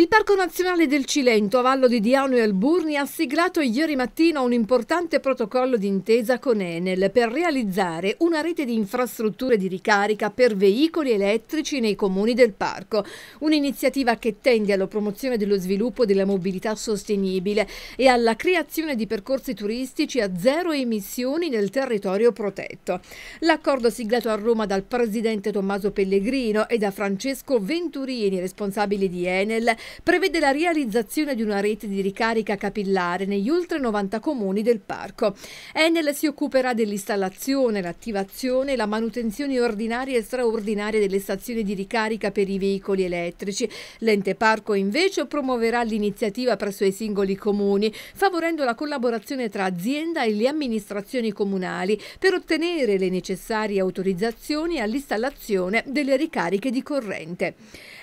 Il Parco Nazionale del Cilento, a Vallo di Diano e Alburni, ha siglato ieri mattina un importante protocollo d'intesa con Enel per realizzare una rete di infrastrutture di ricarica per veicoli elettrici nei comuni del parco. Un'iniziativa che tende alla promozione dello sviluppo della mobilità sostenibile e alla creazione di percorsi turistici a zero emissioni nel territorio protetto. L'accordo siglato a Roma dal presidente Tommaso Pellegrino e da Francesco Venturini, responsabile di Enel, prevede la realizzazione di una rete di ricarica capillare negli oltre 90 comuni del parco. Enel si occuperà dell'installazione, l'attivazione e la manutenzione ordinaria e straordinaria delle stazioni di ricarica per i veicoli elettrici. L'ente parco invece promuoverà l'iniziativa presso i singoli comuni, favorendo la collaborazione tra azienda e le amministrazioni comunali per ottenere le necessarie autorizzazioni all'installazione delle ricariche di corrente.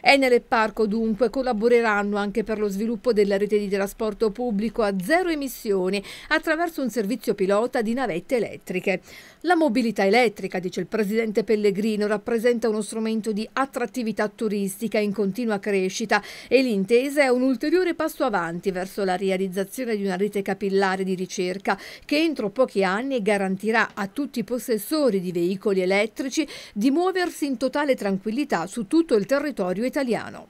Enel e Parco dunque collaborano collaboreranno anche per lo sviluppo della rete di trasporto pubblico a zero emissioni attraverso un servizio pilota di navette elettriche. La mobilità elettrica, dice il presidente Pellegrino, rappresenta uno strumento di attrattività turistica in continua crescita e l'intesa è un ulteriore passo avanti verso la realizzazione di una rete capillare di ricerca che entro pochi anni garantirà a tutti i possessori di veicoli elettrici di muoversi in totale tranquillità su tutto il territorio italiano.